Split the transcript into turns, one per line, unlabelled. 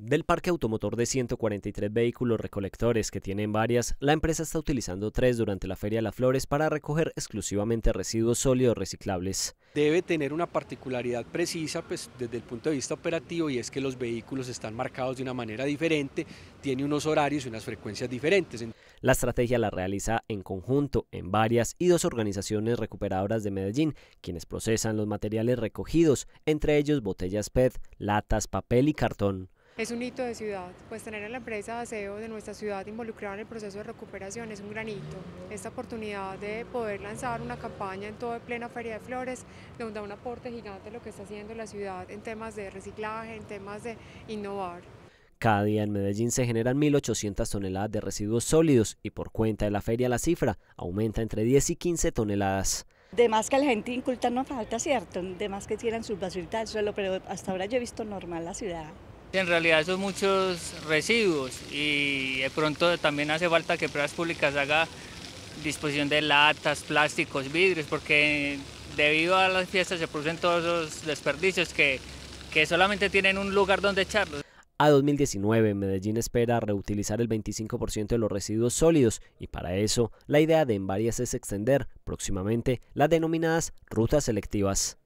Del parque automotor de 143 vehículos recolectores que tienen varias, la empresa está utilizando tres durante la Feria de las Flores para recoger exclusivamente residuos sólidos reciclables.
Debe tener una particularidad precisa pues, desde el punto de vista operativo y es que los vehículos están marcados de una manera diferente, tiene unos horarios y unas frecuencias diferentes.
La estrategia la realiza en conjunto en varias y dos organizaciones recuperadoras de Medellín, quienes procesan los materiales recogidos, entre ellos botellas PET, latas, papel y cartón
es un hito de ciudad, pues tener a la empresa de aseo de nuestra ciudad involucrada en el proceso de recuperación es un gran hito. Esta oportunidad de poder lanzar una campaña en toda plena Feria de Flores nos da un aporte gigante a lo que está haciendo la ciudad en temas de reciclaje, en temas de
innovar.
Cada día en Medellín se generan 1.800 toneladas de residuos sólidos y por cuenta de la feria la cifra aumenta entre 10 y 15 toneladas.
De más que la gente inculta no falta, ¿cierto? De más que tiran sus basuritas al suelo, pero hasta ahora yo he visto normal la ciudad.
En realidad son muchos residuos y de pronto también hace falta que Pruebas Públicas haga disposición de latas, plásticos, vidrios, porque debido a las fiestas se producen todos esos desperdicios que, que solamente tienen un lugar donde echarlos.
A 2019, Medellín espera reutilizar el 25% de los residuos sólidos y para eso la idea de En Varias es extender próximamente las denominadas rutas selectivas.